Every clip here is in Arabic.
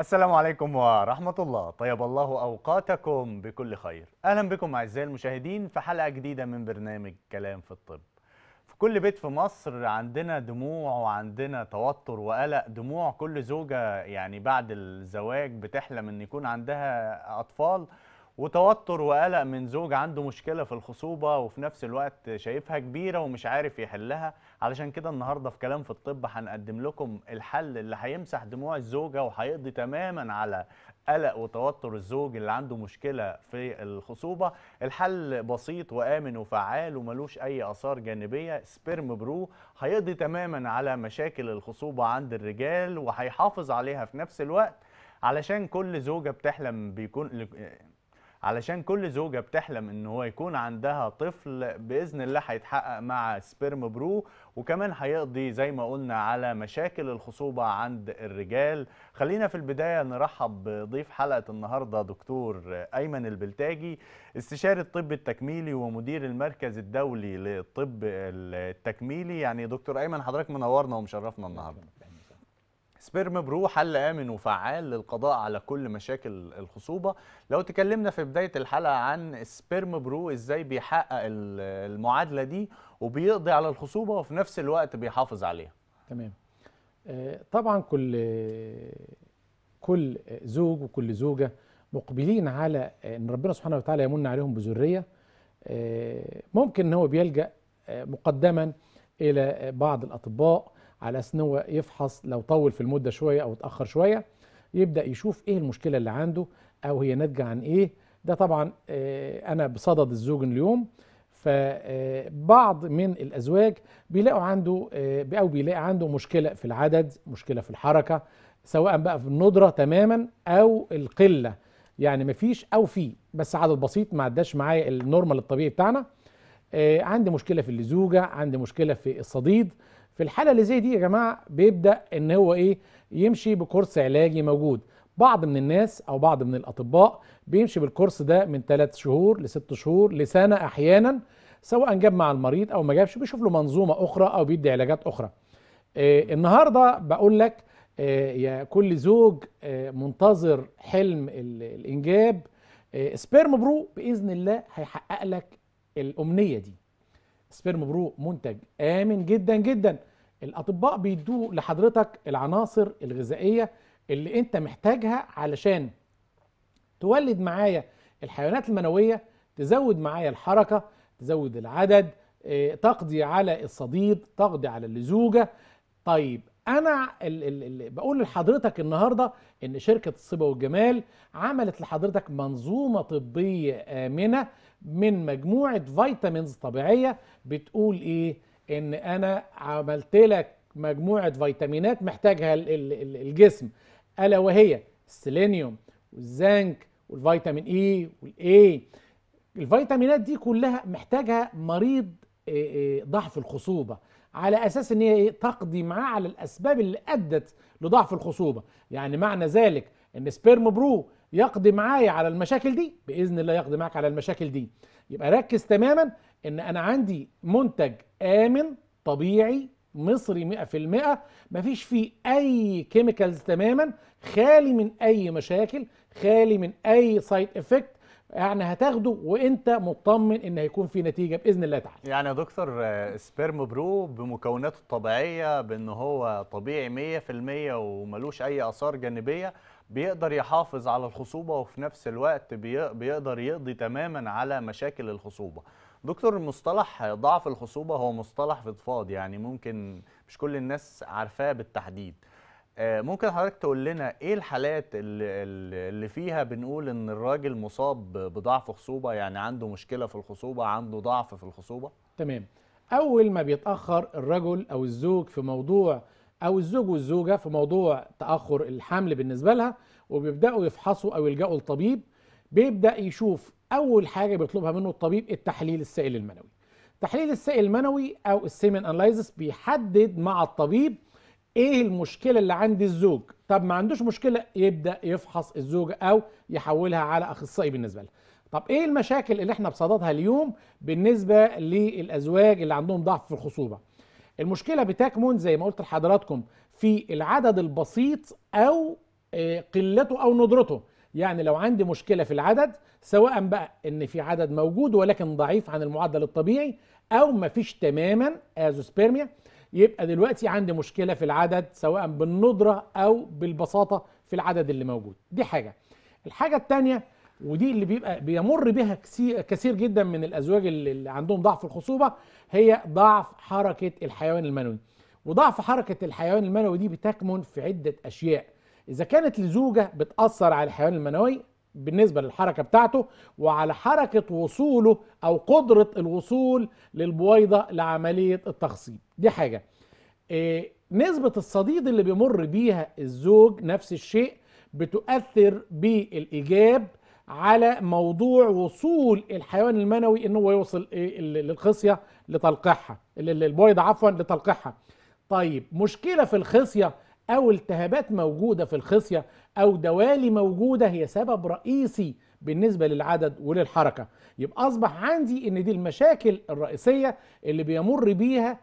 السلام عليكم ورحمة الله طيب الله أوقاتكم بكل خير أهلا بكم أعزائي المشاهدين في حلقة جديدة من برنامج كلام في الطب في كل بيت في مصر عندنا دموع وعندنا توتر وقلق دموع كل زوجة يعني بعد الزواج بتحلم أن يكون عندها أطفال وتوتر وقلق من زوج عنده مشكله في الخصوبه وفي نفس الوقت شايفها كبيره ومش عارف يحلها علشان كده النهارده في كلام في الطب هنقدم لكم الحل اللي هيمسح دموع الزوجه وهيقضي تماما على قلق وتوتر الزوج اللي عنده مشكله في الخصوبه الحل بسيط وامن وفعال وملوش اي اثار جانبيه سبيرم برو هيقضي تماما على مشاكل الخصوبه عند الرجال وهيحافظ عليها في نفس الوقت علشان كل زوجه بتحلم بيكون علشان كل زوجه بتحلم ان هو يكون عندها طفل باذن الله هيتحقق مع سبيرم برو وكمان هيقضي زي ما قلنا على مشاكل الخصوبه عند الرجال خلينا في البدايه نرحب بضيف حلقه النهارده دكتور ايمن البلتاجي استشاري الطب التكميلي ومدير المركز الدولي للطب التكميلي يعني دكتور ايمن حضرتك منورنا ومشرفنا النهارده سبيرم برو حل آمن وفعال للقضاء على كل مشاكل الخصوبة لو تكلمنا في بداية الحلقة عن سبيرم برو إزاي بيحقق المعادلة دي وبيقضي على الخصوبة وفي نفس الوقت بيحافظ عليها تمام آه، طبعا كل كل زوج وكل زوجة مقبلين على أن ربنا سبحانه وتعالى يمن عليهم بذرية آه، ممكن أن هو بيلجأ آه، مقدما إلى بعض الأطباء على اساس ان هو يفحص لو طول في المده شويه او اتاخر شويه يبدا يشوف ايه المشكله اللي عنده او هي ناتجه عن ايه ده طبعا آه، انا بصدد الزوج اليوم فبعض آه، من الازواج بيلاقوا عنده آه، او بيلاقي عنده مشكله في العدد مشكله في الحركه سواء بقى في الندره تماما او القله يعني مفيش او في بس عدد بسيط ما عداش معايا النورمال الطبيعي بتاعنا عندي مشكله في اللزوجه عندي مشكله في الصديد في الحاله اللي زي دي يا جماعه بيبدا ان هو ايه يمشي بكورس علاجي موجود بعض من الناس او بعض من الاطباء بيمشي بالكورس ده من ثلاث شهور لست شهور لسنه احيانا سواء جاب مع المريض او ما جابش بيشوف له منظومه اخرى او بيدي علاجات اخرى إيه النهارده بقول لك إيه يا كل زوج إيه منتظر حلم الانجاب إيه سبيرم برو باذن الله هيحقق لك الامنيه دي سبيرم برو منتج امن جدا جدا الاطباء بيدوا لحضرتك العناصر الغذائيه اللي انت محتاجها علشان تولد معايا الحيوانات المنويه تزود معايا الحركه تزود العدد آه، تقضي على الصديد تقضي على اللزوجه طيب انا ال بقول لحضرتك النهارده ان شركه الصبا والجمال عملت لحضرتك منظومه طبيه امنه من مجموعه فيتامينز طبيعيه بتقول ايه ان انا عملت لك مجموعه فيتامينات محتاجها الجسم الا وهي السيلينيوم والزنك والفيتامين اي e والاي الفيتامينات دي كلها محتاجها مريض ضعف الخصوبه على اساس ان هي إيه؟ تقضي معاه على الاسباب اللي ادت لضعف الخصوبه يعني معنى ذلك ان سبيرم برو يقضي معايا على المشاكل دي باذن الله يقضي معاك على المشاكل دي يبقى ركز تماما ان انا عندي منتج امن طبيعي مصري 100% مفيش فيه اي كيميكالز تماما خالي من اي مشاكل خالي من اي سايد افكت يعني هتاخده وانت مطمن ان هيكون في نتيجه باذن الله تعالى يعني يا دكتور آه، سبيرم برو بمكوناته الطبيعيه بان هو طبيعي 100% وملوش اي اثار جانبيه بيقدر يحافظ على الخصوبه وفي نفس الوقت بيقدر يقضي تماما على مشاكل الخصوبه دكتور المصطلح ضعف الخصوبه هو مصطلح فضفاض يعني ممكن مش كل الناس عارفاه بالتحديد آه، ممكن حضرتك تقول لنا ايه الحالات اللي فيها بنقول ان الراجل مصاب بضعف خصوبه يعني عنده مشكله في الخصوبه عنده ضعف في الخصوبه تمام اول ما بيتاخر الرجل او الزوج في موضوع او الزوج والزوجه في موضوع تاخر الحمل بالنسبه لها وبيبداوا يفحصوا او يلجأوا للطبيب بيبدا يشوف اول حاجه بيطلبها منه الطبيب التحليل السائل المنوي تحليل السائل المنوي او السيمن اناليزس بيحدد مع الطبيب ايه المشكله اللي عند الزوج طب ما عندوش مشكله يبدا يفحص الزوجه او يحولها على اخصائي بالنسبه لها طب ايه المشاكل اللي احنا بصددها اليوم بالنسبه للازواج اللي عندهم ضعف في الخصوبه المشكله بتكمن زي ما قلت لحضراتكم في العدد البسيط او آه، قلته او ندرته يعني لو عندي مشكله في العدد سواء بقى ان في عدد موجود ولكن ضعيف عن المعدل الطبيعي او مفيش تماما ازوسبيرميا آه، يبقى دلوقتي عندي مشكلة في العدد سواء بالندرة أو بالبساطة في العدد اللي موجود دي حاجة الحاجة الثانية ودي اللي بيبقى بيمر بها كثير جدا من الأزواج اللي عندهم ضعف الخصوبة هي ضعف حركة الحيوان المنوي وضعف حركة الحيوان المنوي دي بتكمن في عدة أشياء إذا كانت لزوجة بتأثر على الحيوان المنوي بالنسبة للحركة بتاعته وعلى حركة وصوله أو قدرة الوصول للبويضة لعملية التخصيب دي حاجة آه، نسبة الصديد اللي بيمر بيها الزوج نفس الشيء بتؤثر بالإيجاب على موضوع وصول الحيوان المنوي ان هو يوصل إيه، للخصيه لتلقيحها البويضه عفوا لتلقيحها طيب مشكله في الخصيه او التهابات موجوده في الخصيه أو دوالي موجودة هي سبب رئيسي بالنسبة للعدد وللحركة يبقى أصبح عندي أن دي المشاكل الرئيسية اللي بيمر بيها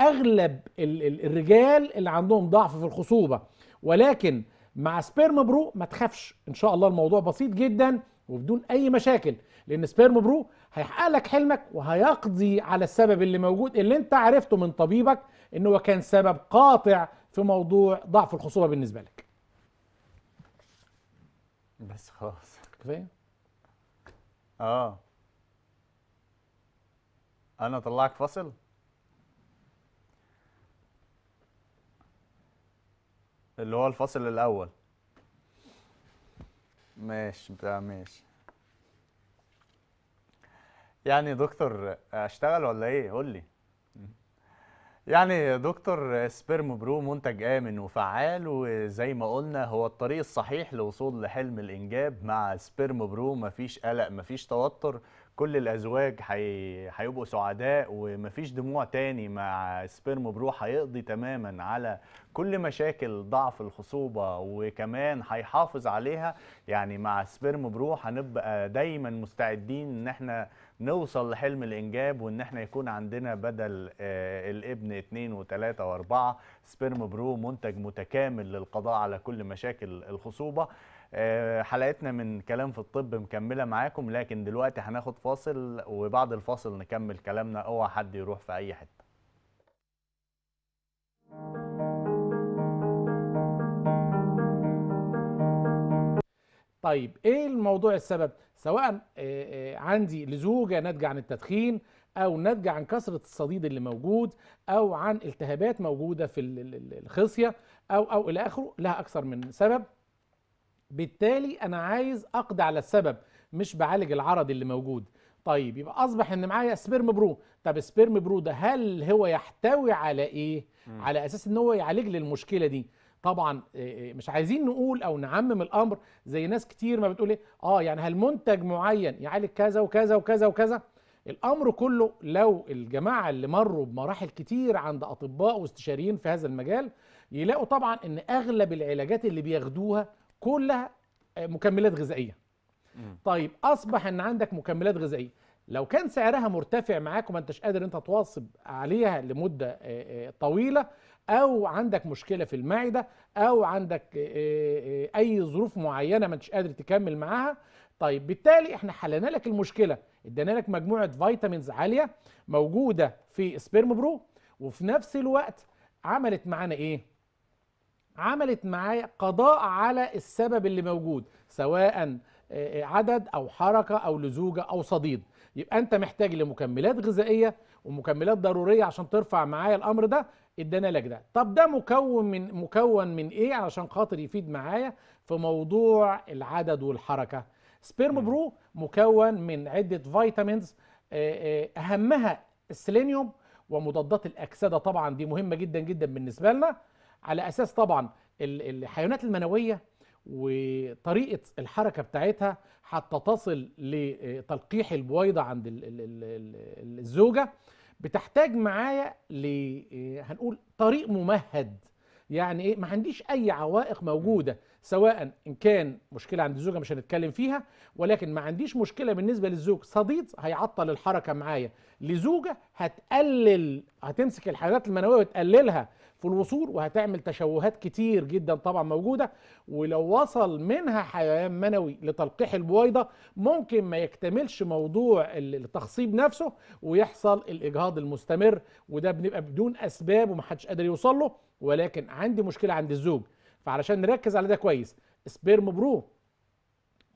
أغلب الرجال اللي عندهم ضعف في الخصوبة ولكن مع سبيرم برو ما تخافش إن شاء الله الموضوع بسيط جدا وبدون أي مشاكل لأن سبيرم برو هيحقق لك حلمك وهيقضي على السبب اللي موجود اللي أنت عرفته من طبيبك أنه كان سبب قاطع في موضوع ضعف الخصوبة بالنسبة لك بس خلاص كفايه اه انا اطلعك فاصل اللي هو الفاصل الاول ماشي بتاع ماشي يعني دكتور اشتغل ولا ايه قول لي يعني دكتور سبيرم برو منتج آمن وفعال وزي ما قلنا هو الطريق الصحيح لوصول لحلم الإنجاب مع سبيرم برو مفيش قلق مفيش توتر كل الأزواج هيبقوا حي... سعداء ومفيش دموع تاني مع سبيرم برو هيقضي تماما على كل مشاكل ضعف الخصوبة وكمان هيحافظ عليها يعني مع سبيرم برو هنبقى دايما مستعدين إن احنا نوصل لحلم الانجاب وان احنا يكون عندنا بدل آه، الابن اثنين وثلاثة واربعة سبيرم برو منتج متكامل للقضاء على كل مشاكل الخصوبة آه، حلقتنا من كلام في الطب مكملة معاكم لكن دلوقتي هناخد فاصل وبعد الفاصل نكمل كلامنا اوعى حد يروح في اي حتة طيب ايه الموضوع السبب سواء آه، آه، عندي لزوجة ناتجة عن التدخين او ناتجة عن كثرة الصديد اللي موجود او عن التهابات موجودة في الخصية او او الى اخره لها اكثر من سبب بالتالي انا عايز اقضي على السبب مش بعالج العرض اللي موجود طيب يبقى اصبح ان معايا سبيرم برو طب سبيرم برو ده هل هو يحتوي على ايه م. على اساس ان هو يعالج لي المشكله دي طبعا آه، آه، مش عايزين نقول او نعمم الامر زي ناس كتير ما بتقول ايه اه يعني هل منتج معين يعالج كذا وكذا وكذا وكذا الامر كله لو الجماعه اللي مروا بمراحل كتير عند اطباء واستشاريين في هذا المجال يلاقوا طبعا ان اغلب العلاجات اللي بياخدوها كلها آه، مكملات غذائيه طيب اصبح ان عندك مكملات غذائيه لو كان سعرها مرتفع معاك وما انتش قادر انت تواصب عليها لمده طويله او عندك مشكله في المعده او عندك آه، آه، اي ظروف معينه ما انتش قادر تكمل معاها طيب بالتالي احنا حلينا لك المشكله ادينا لك مجموعه فيتامينز عاليه موجوده في سبيرم برو وفي نفس الوقت عملت معانا ايه عملت معايا قضاء على السبب اللي موجود سواء آه، عدد او حركه او لزوجه او صديد يبقى انت محتاج لمكملات غذائيه ومكملات ضروريه عشان ترفع معايا الامر ده ادانا لك ده طب ده مكون من مكون من ايه علشان خاطر يفيد معايا في موضوع العدد والحركه سبيرم برو مكون من عده فيتامينز آه، آه، اهمها السيلينيوم ومضادات الاكسده طبعا دي مهمه جدا جدا بالنسبه لنا على اساس طبعا الحيوانات المنويه وطريقه الحركه بتاعتها حتى تصل لتلقيح البويضه عند الزوجه بتحتاج معايا ل آه، هنقول طريق ممهد يعني ايه ما عنديش اي عوائق موجوده سواء ان كان مشكله عند الزوجه مش هنتكلم فيها ولكن ما عنديش مشكله بالنسبه للزوج صديق هيعطل الحركه معايا لزوجه هتقلل هتمسك الحاجات المنويه وتقللها في الوصول وهتعمل تشوهات كتير جدا طبعا موجوده ولو وصل منها حيوان منوي لتلقيح البويضه ممكن ما يكتملش موضوع التخصيب نفسه ويحصل الاجهاض المستمر وده بنبقى بدون اسباب ومحدش قادر يوصل له ولكن عندي مشكله عند الزوج فعلشان نركز على ده كويس سبيرم برو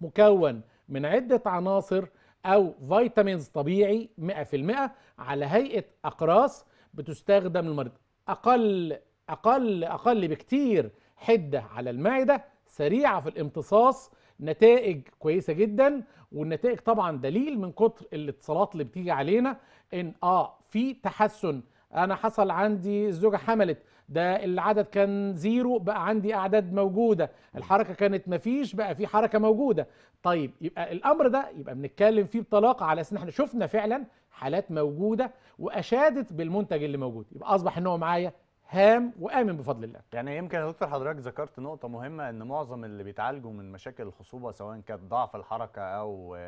مكون من عدة عناصر أو فيتامينز طبيعي 100% على هيئة أقراص بتستخدم للمريض أقل أقل أقل بكتير حدة على المعدة سريعة في الامتصاص نتائج كويسة جدا والنتائج طبعا دليل من كتر الاتصالات اللي بتيجي علينا إن آه في تحسن أنا حصل عندي الزوجة حملت ده العدد كان زيرو بقى عندي اعداد موجوده الحركه كانت مفيش بقى في حركه موجوده طيب يبقى الامر ده يبقى بنتكلم فيه بطلاقه على اساس ان احنا شفنا فعلا حالات موجوده واشادت بالمنتج اللي موجود يبقى اصبح ان هو معايا هام وامن بفضل الله يعني يمكن يا دكتور حضرتك ذكرت نقطه مهمه ان معظم اللي بيتعالجوا من مشاكل الخصوبه سواء كانت ضعف الحركه او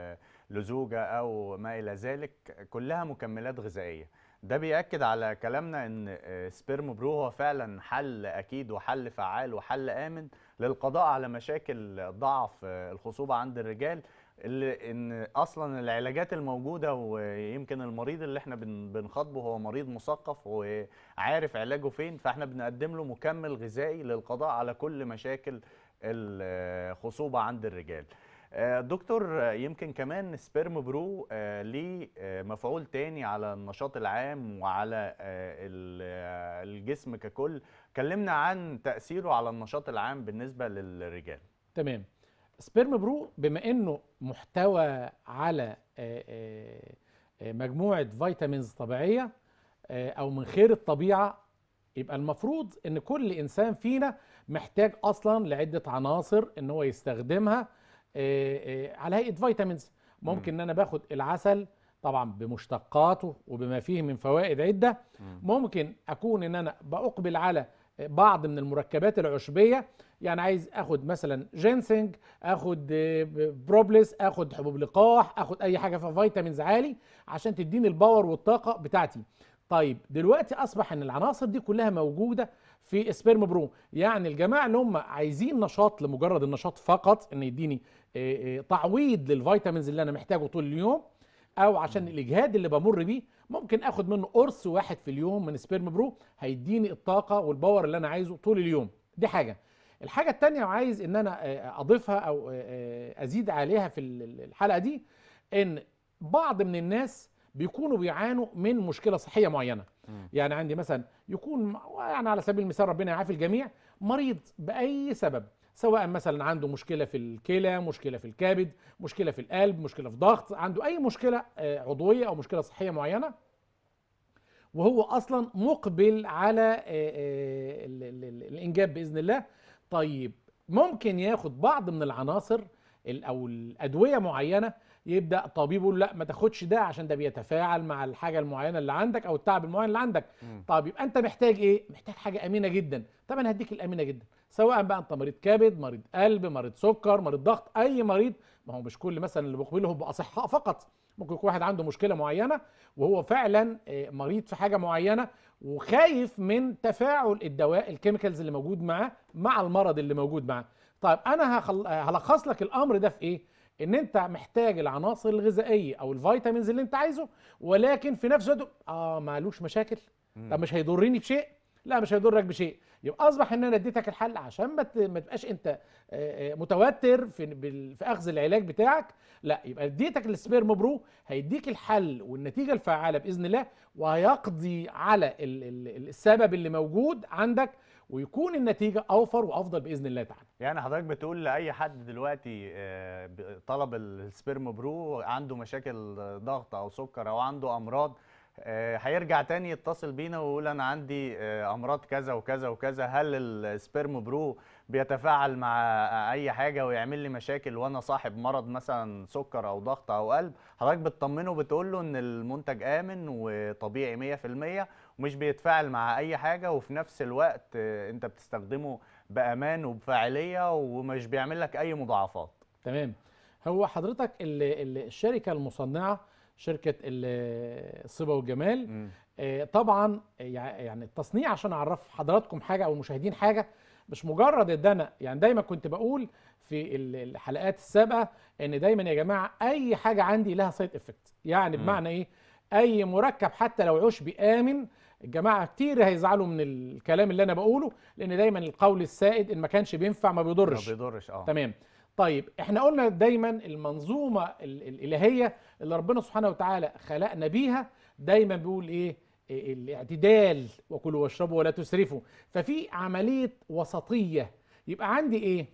لزوجه او ما الى ذلك كلها مكملات غذائيه ده بيأكد على كلامنا ان آه، سبيرم برو هو فعلا حل اكيد وحل فعال وحل امن للقضاء على مشاكل ضعف آه، الخصوبه عند الرجال اللي ان اصلا العلاجات الموجوده ويمكن المريض اللي احنا بنخاطبه هو مريض مثقف وعارف علاجه فين فاحنا بنقدم له مكمل غذائي للقضاء على كل مشاكل الخصوبه آه، عند الرجال آه، دكتور آه، يمكن كمان سبيرم برو ليه آه، مفعول تاني على النشاط العام وعلى الجسم ككل كلمنا عن تأثيره على النشاط العام بالنسبة للرجال تمام سبيرم برو بما انه محتوى على مجموعة فيتامينز طبيعية او من خير الطبيعة يبقى المفروض ان كل انسان فينا محتاج اصلا لعدة عناصر ان هو يستخدمها آه، آه، على هيئه فيتامينز ممكن ان انا باخد العسل طبعا بمشتقاته وبما فيه من فوائد عده ممكن اكون ان انا باقبل على بعض من المركبات العشبيه يعني عايز اخد مثلا جينسنج اخد آه، بروبلس اخد حبوب لقاح اخد اي حاجه فيها فيتامينز عالي عشان تديني الباور والطاقه بتاعتي طيب دلوقتي اصبح ان العناصر دي كلها موجوده في سبيرم برو يعني الجماعه اللي هم عايزين نشاط لمجرد النشاط فقط ان يديني آه، آه، تعويض للفيتامينز اللي انا محتاجه طول اليوم او عشان الاجهاد اللي بمر بيه ممكن اخد منه قرص واحد في اليوم من سبيرم برو هيديني الطاقه والباور اللي انا عايزه طول اليوم دي حاجه الحاجه الثانيه وعايز ان انا آه، اضيفها او ازيد عليها في الحلقه دي ان بعض من الناس بيكونوا بيعانوا من مشكله صحيه معينه م. يعني عندي مثلا يكون يعني على سبيل المثال ربنا يعافي الجميع مريض باي سبب سواء مثلا عنده مشكله في الكلى مشكله في الكبد مشكله في القلب مشكله في ضغط عنده اي مشكله آه، عضويه او مشكله صحيه معينه وهو اصلا مقبل على آه، آه، الانجاب باذن الله طيب ممكن ياخد بعض من العناصر او الادويه معينه يبدا طبيبه لا ما تاخدش ده عشان ده بيتفاعل مع الحاجه المعينه اللي عندك او التعب المعين اللي عندك م. طب يبقى انت محتاج ايه محتاج حاجه امينه جدا طب انا هديك الامينه جدا سواء بقى انت مريض كبد مريض قلب مريض سكر مريض ضغط اي مريض ما هو مش كل مثلا اللي بقبله باصحاء فقط ممكن يكون واحد عنده مشكله معينه وهو فعلا آه، مريض في حاجه معينه وخايف من تفاعل الدواء الكيميكالز اللي موجود معاه مع المرض اللي موجود معاه طيب انا هلخص لك الامر ده في ايه ان انت محتاج العناصر الغذائيه او الفيتامينز اللي انت عايزه ولكن في نفس الوقت اه مالوش مشاكل طب مش هيضرني بشيء لا مش هيضرك بشيء يبقى اصبح ان انا اديتك الحل عشان ما تبقاش انت آه، آه، متوتر في في اخذ العلاج بتاعك لا يبقى اديتك السبيرم برو هيديك الحل والنتيجه الفعاله باذن الله وهيقضي على السبب اللي موجود عندك ويكون النتيجه اوفر وافضل باذن الله تعالى يعني حضرتك بتقول لاي حد دلوقتي آه، طلب السبيرم برو عنده مشاكل ضغط او سكر او عنده امراض آه، هيرجع تاني يتصل بينا ويقول انا عندي آه، امراض كذا وكذا وكذا هل السبيرم برو بيتفاعل مع اي حاجه ويعمل لي مشاكل وانا صاحب مرض مثلا سكر او ضغط او قلب حضرتك بتطمنه بتقول له ان المنتج امن وطبيعي 100% مش بيتفاعل مع اي حاجه وفي نفس الوقت آه، انت بتستخدمه بامان وبفاعليه ومش بيعمل لك اي مضاعفات تمام هو حضرتك اللي اللي الشركه المصنعه شركه الصبا والجمال آه، طبعا يعني التصنيع عشان اعرف حضراتكم حاجه او المشاهدين حاجه مش مجرد ان انا يعني دايما كنت بقول في الحلقات السابقه ان دايما يا جماعه اي حاجه عندي لها سايد افكت يعني بمعنى ايه اي مركب حتى لو عشبي امن الجماعه كتير هيزعلوا من الكلام اللي انا بقوله لان دايما القول السائد ان ما كانش بينفع ما بيضرش ما بيضرش اه تمام طيب احنا قلنا دايما المنظومه الالهيه اللي ربنا سبحانه وتعالى خلقنا بيها دايما بيقول إيه؟, ايه الاعتدال وكلوا واشربوا ولا تسرفوا ففي عمليه وسطيه يبقى عندي ايه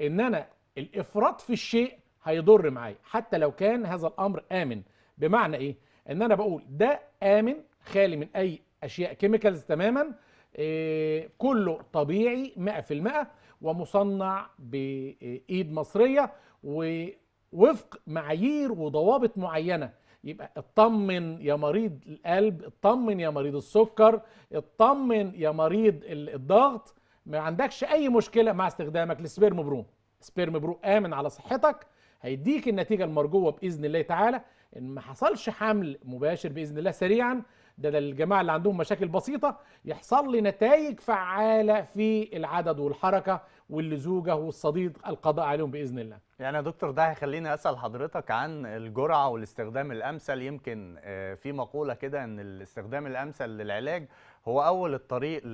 ان انا الافراط في الشيء هيضر معايا حتى لو كان هذا الامر امن بمعنى ايه ان انا بقول ده امن خالي من اي اشياء كيميكالز تماما آه، كله طبيعي 100% ومصنع بايد مصريه ووفق معايير وضوابط معينه يبقى اطمن يا مريض القلب اطمن يا مريض السكر اطمن يا مريض الضغط ما عندكش اي مشكله مع استخدامك لسبيرم برو سبيرم برو امن على صحتك هيديك النتيجه المرجوه باذن الله تعالى ان ما حصلش حمل مباشر باذن الله سريعا ده, ده الجماعه اللي عندهم مشاكل بسيطه يحصل لي نتائج فعاله في العدد والحركه واللزوجه والصديق القضاء عليهم باذن الله. يعني يا دكتور ده هيخليني اسال حضرتك عن الجرعه والاستخدام الامثل يمكن آه، في مقوله كده ان الاستخدام الامثل للعلاج هو اول الطريق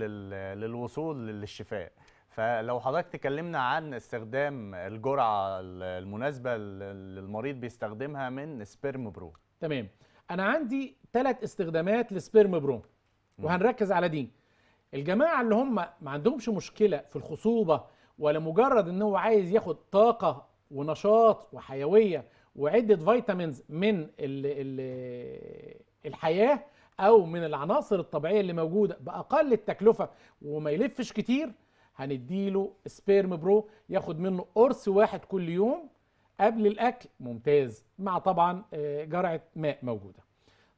للوصول للشفاء. فلو حضرتك تكلمنا عن استخدام الجرعه المناسبه للمريض بيستخدمها من سبيرم برو. تمام. انا عندي ثلاث استخدامات لسبيرم بروم وهنركز على دي الجماعه اللي هم ما عندهمش مشكله في الخصوبه ولا مجرد ان هو عايز ياخد طاقه ونشاط وحيويه وعده فيتامينز من الـ الـ الحياه او من العناصر الطبيعيه اللي موجوده باقل التكلفه وما يلفش كتير هنديله سبيرم برو ياخد منه قرص واحد كل يوم قبل الاكل ممتاز مع طبعا آه، جرعه ماء موجوده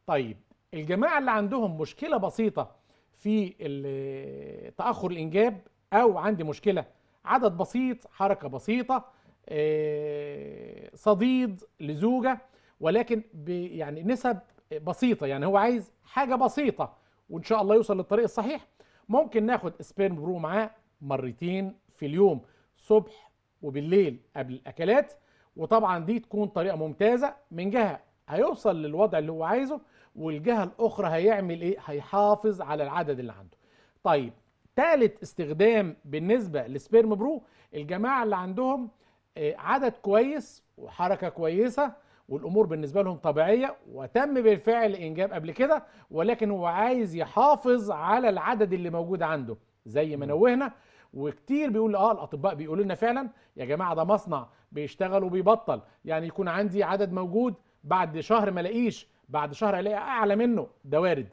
طيب الجماعه اللي عندهم مشكله بسيطه في آه، تاخر الانجاب او عندي مشكله عدد بسيط حركه بسيطه آه، صديد لزوجه ولكن يعني نسب بسيطه يعني هو عايز حاجه بسيطه وان شاء الله يوصل للطريق الصحيح ممكن ناخد سبيرم برو معاه مرتين في اليوم صبح وبالليل قبل الاكلات وطبعا دي تكون طريقه ممتازه من جهه هيوصل للوضع اللي هو عايزه والجهه الاخرى هيعمل ايه هيحافظ على العدد اللي عنده طيب ثالث استخدام بالنسبه لسبيرم برو الجماعه اللي عندهم آه، عدد كويس وحركه كويسه والامور بالنسبه لهم طبيعيه وتم بالفعل انجاب قبل كده ولكن هو عايز يحافظ على العدد اللي موجود عنده زي ما نوهنا وكتير بيقول اه الاطباء بيقولوا لنا فعلا يا جماعه ده مصنع بيشتغل وبيبطل يعني يكون عندي عدد موجود بعد شهر ما الاقيش بعد شهر الاقي اعلى منه ده وارد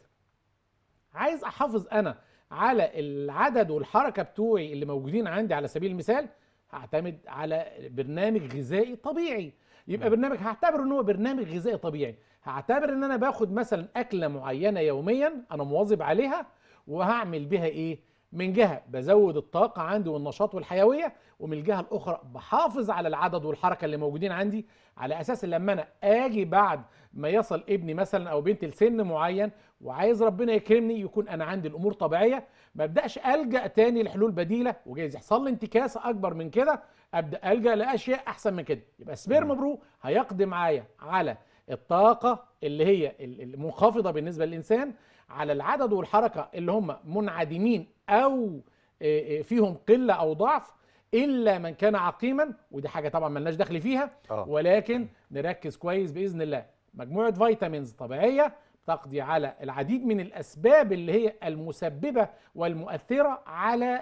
عايز احافظ انا على العدد والحركه بتوعي اللي موجودين عندي على سبيل المثال هعتمد على برنامج غذائي طبيعي يبقى نعم. برنامج هعتبره ان هو برنامج غذائي طبيعي هعتبر ان انا باخد مثلا اكله معينه يوميا انا مواظب عليها وهعمل بها ايه من جهه بزود الطاقه عندي والنشاط والحيويه ومن الجهه الاخرى بحافظ على العدد والحركه اللي موجودين عندي على اساس لما انا اجي بعد ما يصل ابني مثلا او بنتي لسن معين وعايز ربنا يكرمني يكون انا عندي الامور طبيعيه ما ابداش الجا تاني لحلول بديله وجايز يحصل لي انتكاسه اكبر من كده ابدا الجا لاشياء احسن من كده يبقى سبيرم برو هيقضي معايا على الطاقه اللي هي المنخفضه بالنسبه للانسان على العدد والحركه اللي هم منعدمين او آه، آه، فيهم قله او ضعف الا من كان عقيما ودي حاجه طبعا ملناش دخل فيها آه. ولكن نركز كويس باذن الله مجموعه فيتامينز طبيعيه تقضي على العديد من الاسباب اللي هي المسببه والمؤثره على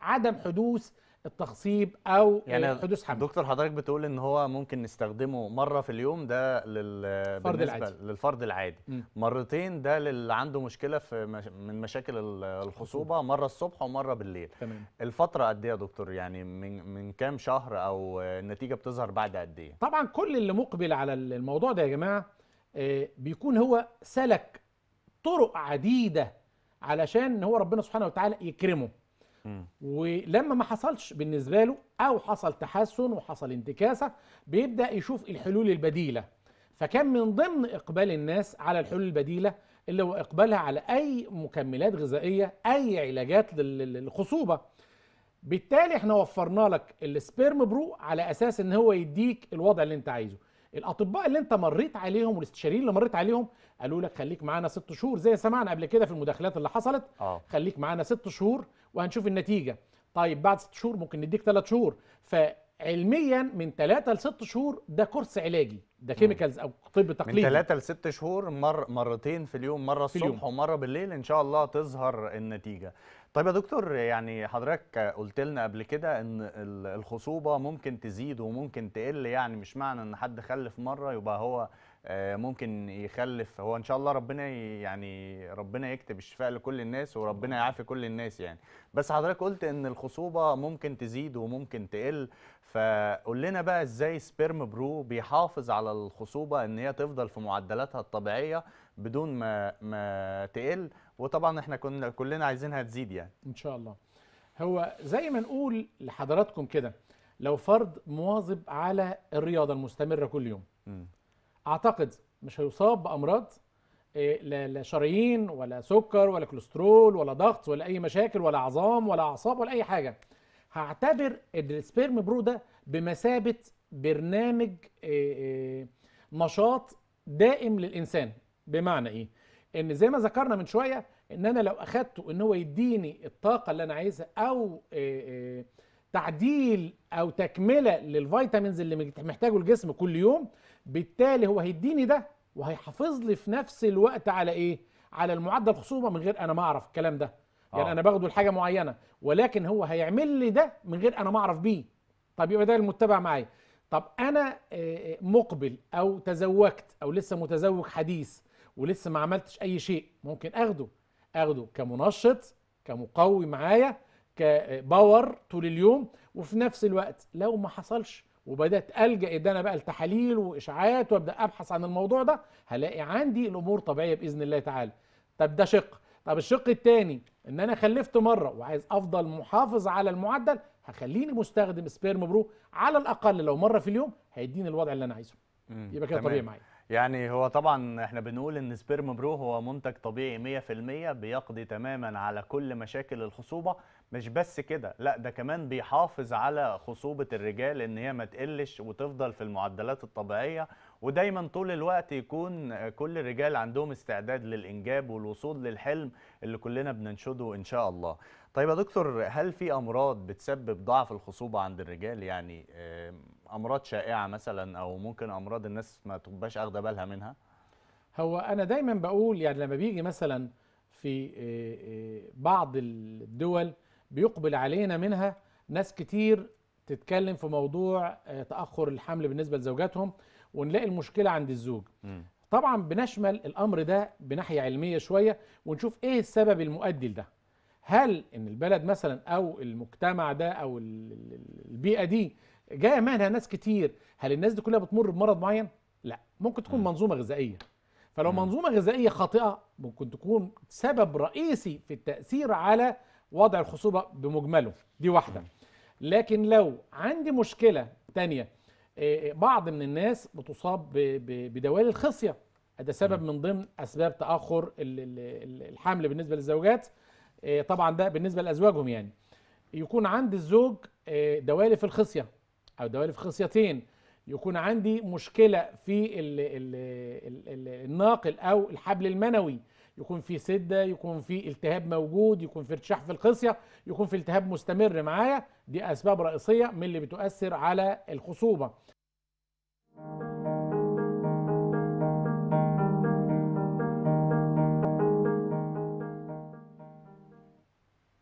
عدم حدوث التخصيب او يعني آه، حدوث حمل دكتور حضرتك بتقول ان هو ممكن نستخدمه مره في اليوم ده لل... بالنسبه العادي. للفرد العادي م. مرتين ده للي عنده مشكله في مش... من مشاكل الخصوبه مره الصبح ومره بالليل تمام. الفتره قد ايه يا دكتور يعني من من كام شهر او النتيجه بتظهر بعد قد ايه طبعا كل اللي مقبل على الموضوع ده يا جماعه آه، بيكون هو سلك طرق عديده علشان هو ربنا سبحانه وتعالى يكرمه ولما ما حصلش بالنسبه له او حصل تحسن وحصل انتكاسه بيبدا يشوف الحلول البديله فكان من ضمن اقبال الناس على الحلول البديله اللي هو اقبالها على اي مكملات غذائيه اي علاجات للخصوبه بالتالي احنا وفرنا لك السبيرم برو على اساس ان هو يديك الوضع اللي انت عايزه الاطباء اللي انت مريت عليهم والاستشاريين اللي مريت عليهم قالوا لك خليك معانا ست شهور زي سمعنا قبل كده في المداخلات اللي حصلت آه. خليك معانا ست شهور وهنشوف النتيجه طيب بعد ست شهور ممكن نديك ثلاث شهور فعلميا من ثلاثة لست شهور ده كورس علاجي ده كيميكالز او طب تقليدي من ثلاثة لست شهور مر مرتين في اليوم مره الصبح ومره بالليل ان شاء الله تظهر النتيجه طيب يا دكتور يعني حضرتك قلت لنا قبل كده ان الخصوبه ممكن تزيد وممكن تقل يعني مش معنى ان حد خلف مره يبقى هو آه، ممكن يخلف هو ان شاء الله ربنا يعني ربنا يكتب الشفاء لكل الناس وربنا يعافي كل الناس يعني بس حضرتك قلت ان الخصوبه ممكن تزيد وممكن تقل فقول لنا بقى ازاي سبيرم برو بيحافظ على الخصوبه ان هي تفضل في معدلاتها الطبيعيه بدون ما ما تقل وطبعا احنا كنا كلنا عايزينها تزيد يعني ان شاء الله هو زي ما نقول لحضراتكم كده لو فرد مواظب على الرياضه المستمره كل يوم م. اعتقد مش هيصاب بامراض إيه، لا لا شرايين ولا سكر ولا كوليسترول ولا ضغط ولا اي مشاكل ولا عظام ولا اعصاب ولا اي حاجه هعتبر السبيرم برو ده بمثابه برنامج إيه، إيه، نشاط دائم للانسان بمعنى ايه ان زي ما ذكرنا من شويه ان انا لو اخدته ان هو يديني الطاقه اللي انا عايزها او آه، آه، تعديل او تكمله للفيتامينز اللي محتاجه الجسم كل يوم بالتالي هو هيديني ده وهيحافظ لي في نفس الوقت على ايه على المعدل الخصوبه من غير انا ما اعرف الكلام ده يعني آه. انا باخده لحاجه معينه ولكن هو هيعمل لي ده من غير انا ما اعرف بيه طب يبقى ده المتبع معايا طب انا آه، مقبل او تزوجت او لسه متزوج حديث ولسه ما عملتش اي شيء ممكن اخده اخده كمنشط كمقوي معايا كباور طول اليوم وفي نفس الوقت لو ما حصلش وبدات الجا ان انا بقى لتحاليل واشعاعات وابدا ابحث عن الموضوع ده هلاقي عندي الامور طبيعيه باذن الله تعالى طب ده شق طب الشق الثاني ان انا خلفت مره وعايز افضل محافظ على المعدل هخليني مستخدم سبيرم برو على الاقل لو مره في اليوم هيديني الوضع اللي انا عايزه يبقى كده طبيعي معايا يعني هو طبعا احنا بنقول ان سبيرم برو هو منتج طبيعي 100% بيقضي تماما على كل مشاكل الخصوبه مش بس كده لا ده كمان بيحافظ على خصوبه الرجال ان هي ما تقلش وتفضل في المعدلات الطبيعيه ودايما طول الوقت يكون كل الرجال عندهم استعداد للانجاب والوصول للحلم اللي كلنا بننشده ان شاء الله طيب يا دكتور هل في امراض بتسبب ضعف الخصوبه عند الرجال يعني امراض شائعه مثلا او ممكن امراض الناس ما تبقاش اخده بالها منها هو انا دايما بقول يعني لما بيجي مثلا في آه، آه، بعض الدول بيقبل علينا منها ناس كتير تتكلم في موضوع آه، تاخر الحمل بالنسبه لزوجاتهم ونلاقي المشكله عند الزوج م. طبعا بنشمل الامر ده بناحيه علميه شويه ونشوف ايه السبب المؤدي لده هل ان البلد مثلا او المجتمع ده او البيئه دي جاء منها ناس كتير هل الناس دي كلها بتمر بمرض معين لا ممكن تكون منظومه غذائيه فلو منظومه غذائيه خاطئه ممكن تكون سبب رئيسي في التاثير على وضع الخصوبه بمجمله دي واحده لكن لو عندي مشكله تانية آه، آه، بعض من الناس بتصاب بدوالي الخصيه ده سبب من ضمن اسباب تاخر الحمل بالنسبه للزوجات آه، طبعا ده بالنسبه لازواجهم يعني يكون عند الزوج دوالي في الخصيه أو دوالي في خصيتين يكون عندي مشكلة في الـ الـ الـ الناقل أو الحبل المنوي يكون في سدة يكون في التهاب موجود يكون في ارتشاح في الخصية يكون في التهاب مستمر معايا دي أسباب رئيسية من اللي بتؤثر على الخصوبة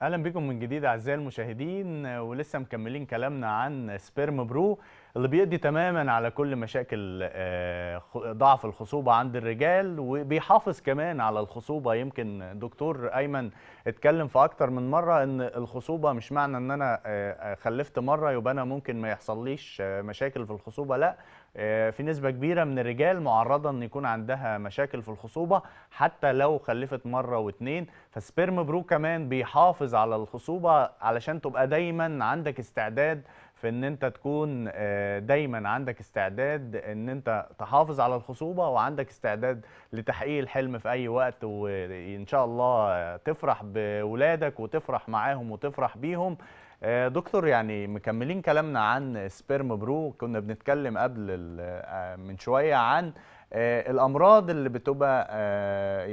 اهلا بكم من جديد اعزائي المشاهدين ولسه مكملين كلامنا عن سبيرم برو اللي بيقضي تماما على كل مشاكل آه، ضعف الخصوبه عند الرجال وبيحافظ كمان على الخصوبه يمكن دكتور ايمن اتكلم في اكتر من مره ان الخصوبه مش معنى ان انا آه، آه، خلفت مره يبقى انا ممكن ما يحصليش مشاكل في الخصوبه لا آه، في نسبة كبيرة من الرجال معرضة أن يكون عندها مشاكل في الخصوبة حتى لو خلفت مرة واتنين فسبيرم برو كمان بيحافظ على الخصوبة علشان تبقى دايما عندك استعداد في ان انت تكون آه، دايما عندك استعداد ان انت تحافظ على الخصوبه وعندك استعداد لتحقيق الحلم في اي وقت وان شاء الله تفرح بولادك وتفرح معاهم وتفرح بيهم آه، دكتور يعني مكملين كلامنا عن سبيرم برو كنا بنتكلم قبل آه، من شويه عن آه، الامراض اللي بتبقى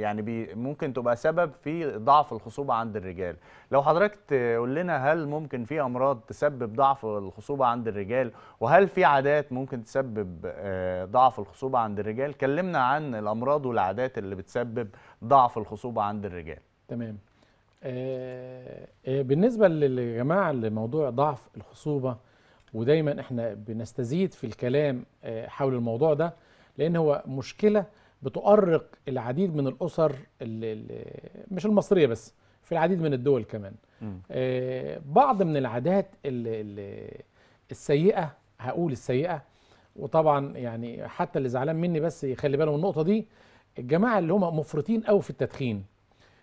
يعني بي ممكن تبقى سبب في ضعف الخصوبه عند الرجال لو حضرتك تقول لنا هل ممكن في امراض تسبب ضعف الخصوبه عند الرجال وهل في عادات ممكن تسبب ضعف الخصوبه عند الرجال كلمنا عن الامراض والعادات اللي بتسبب ضعف الخصوبه عند الرجال تمام آه، آه، بالنسبة للجماعة لموضوع ضعف الخصوبة ودايما احنا بنستزيد في الكلام آه، حول الموضوع ده لأن هو مشكلة بتؤرق العديد من الأسر اللي مش المصرية بس في العديد من الدول كمان بعض من العادات السيئة هقول السيئة وطبعا يعني حتى اللي زعلان مني بس يخلي باله من النقطة دي الجماعة اللي هم مفرطين قوي في التدخين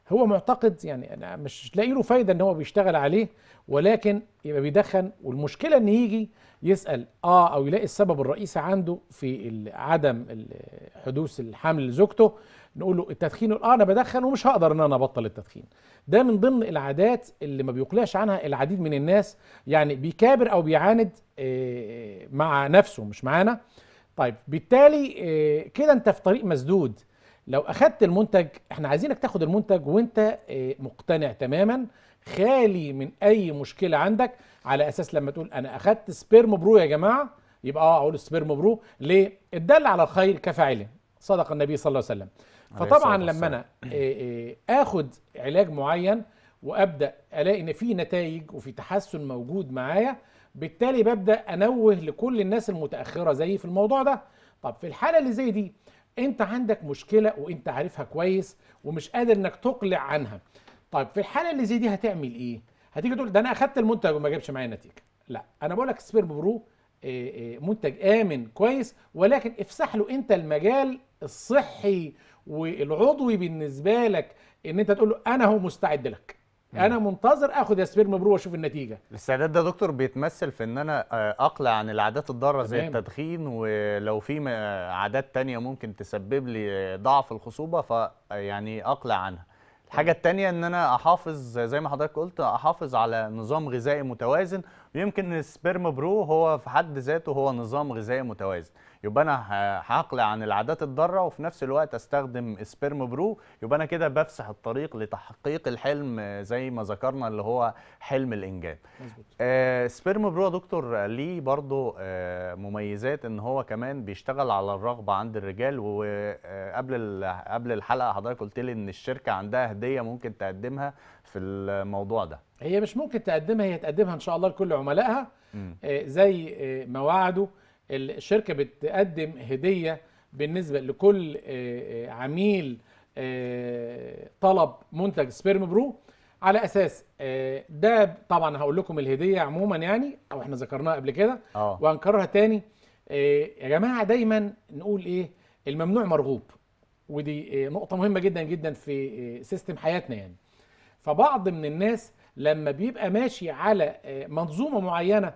هو معتقد يعني انا مش لاقي له فايده ان هو بيشتغل عليه ولكن يبقى بيدخن والمشكله ان يجي يسال اه او يلاقي السبب الرئيسي عنده في عدم حدوث الحمل لزوجته نقول له التدخين اه انا بدخن ومش هقدر ان انا ابطل التدخين ده من ضمن العادات اللي ما بيقلعش عنها العديد من الناس يعني بيكابر او بيعاند آه، مع نفسه مش معانا طيب بالتالي آه، كده انت في طريق مسدود لو اخدت المنتج احنا عايزينك تاخد المنتج وانت آه، مقتنع تماما خالي من اي مشكله عندك على اساس لما تقول انا اخدت سبيرم برو يا جماعه يبقى اه اقول سبيرم برو ليه الدل على الخير كفاعله صدق النبي صلى الله عليه وسلم فطبعا لما انا آه، آه، اخد علاج معين وابدا الاقي ان في نتائج وفي تحسن موجود معايا بالتالي ببدا انوه لكل الناس المتاخره زيي في الموضوع ده طب في الحاله اللي زي دي انت عندك مشكله وانت عارفها كويس ومش قادر انك تقلع عنها طيب في الحاله اللي زي دي هتعمل ايه هتيجي تقول ده انا اخدت المنتج وما جابش معايا نتيجه لا انا بقول لك سبير برو آه، آه، منتج امن كويس ولكن افسح له انت المجال الصحي والعضوي بالنسبه لك ان انت تقول له انا هو مستعد لك انا منتظر اخد اسبيرم برو واشوف النتيجه الاستعداد ده دكتور بيتمثل في ان انا آه، اقلع عن العادات الضاره زي التدخين ولو في عادات تانية ممكن تسبب لي ضعف الخصوبه فيعني اقلع عنها الحاجة التانية ان انا احافظ زي ما حضرتك قلت احافظ على نظام غذائي متوازن ويمكن السبيرم برو هو في حد ذاته هو نظام غذائي متوازن يبقى انا هقلع عن العادات الضاره وفي نفس الوقت استخدم سبيرم برو يبقى انا كده بفسح الطريق لتحقيق الحلم آه، زي ما ذكرنا اللي هو حلم الانجاب آه سبيرم برو يا دكتور ليه برضه آه مميزات ان هو كمان بيشتغل على الرغبه عند الرجال وقبل آه، قبل الحلقه حضرتك قلت لي ان الشركه عندها هديه ممكن تقدمها في الموضوع ده هي مش ممكن تقدمها هي تقدمها ان شاء الله لكل عملائها آه زي آه، ما وعدوا الشركه بتقدم هديه بالنسبه لكل آه، آه، عميل آه، طلب منتج سبيرم برو على اساس ده طبعا هقول لكم الهديه عموما يعني او احنا ذكرناها قبل كده وهنكررها تاني يا جماعه دايما نقول ايه الممنوع مرغوب ودي نقطه مهمه جدا جدا في سيستم حياتنا يعني فبعض من الناس لما بيبقى ماشي على منظومه معينه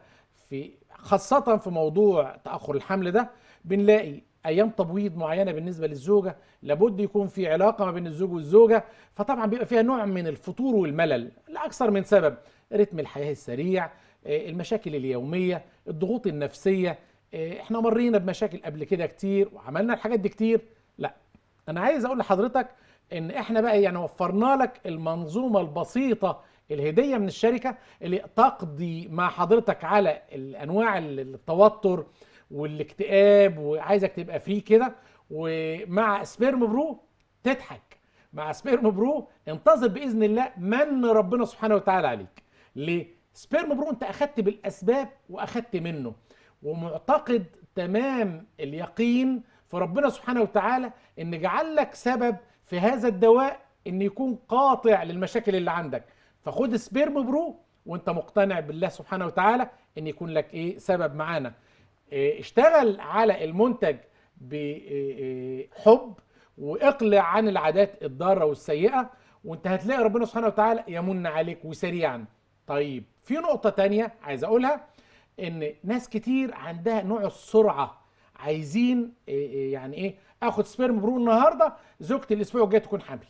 في خاصة في موضوع تأخر الحمل ده بنلاقي ايام تبويض معينه بالنسبه للزوجه لابد يكون في علاقه ما بين الزوج والزوجه فطبعا بيبقى فيها نوع من الفتور والملل لاكثر من سبب رتم الحياه السريع آه، المشاكل اليوميه الضغوط النفسيه آه، احنا مرينا بمشاكل قبل كده كتير وعملنا الحاجات دي كتير لا انا عايز اقول لحضرتك ان احنا بقى يعني وفرنا لك المنظومه البسيطه الهديه من الشركه اللي تقضي مع حضرتك على انواع التوتر والاكتئاب وعايزك تبقى فري كده ومع سبيرم برو تضحك مع سبيرم برو انتظر باذن الله من ربنا سبحانه وتعالى عليك ليه سبيرم برو انت اخذت بالاسباب واخذت منه ومعتقد تمام اليقين في ربنا سبحانه وتعالى ان جعل لك سبب في هذا الدواء ان يكون قاطع للمشاكل اللي عندك فخد سبيرم برو وانت مقتنع بالله سبحانه وتعالى ان يكون لك ايه سبب معانا إيه، اشتغل على المنتج بحب إيه، إيه، واقلع عن العادات الضاره والسيئه وانت هتلاقي ربنا سبحانه وتعالى يمن عليك وسريعا طيب في نقطه تانية عايز اقولها ان ناس كتير عندها نوع السرعه عايزين يعني ايه اخد سبيرم برو النهارده زوجتي الاسبوع الجاي تكون حامل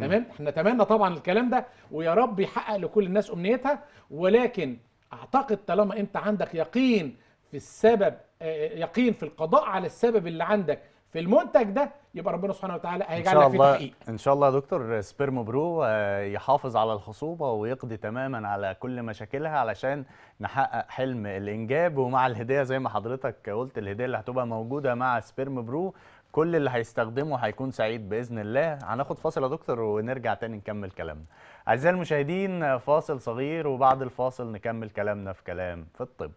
تمام احنا نتمنى طبعا الكلام ده ويا رب يحقق لكل الناس امنيتها ولكن اعتقد طالما انت عندك يقين في السبب آه، آه، يقين في القضاء على السبب اللي عندك في المنتج ده يبقى ربنا سبحانه وتعالى هيجعل في تحقيق ان شاء الله يا دكتور سبيرمو برو آه، يحافظ على الخصوبه ويقضي تماما على كل مشاكلها علشان نحقق حلم الانجاب ومع الهديه زي ما حضرتك قلت الهديه اللي هتبقى موجوده مع سبيرمو برو كل اللي هيستخدمه هيكون سعيد باذن الله هناخد فاصل يا دكتور ونرجع تاني نكمل كلامنا اعزائي المشاهدين فاصل صغير وبعد الفاصل نكمل كلامنا في كلام في الطب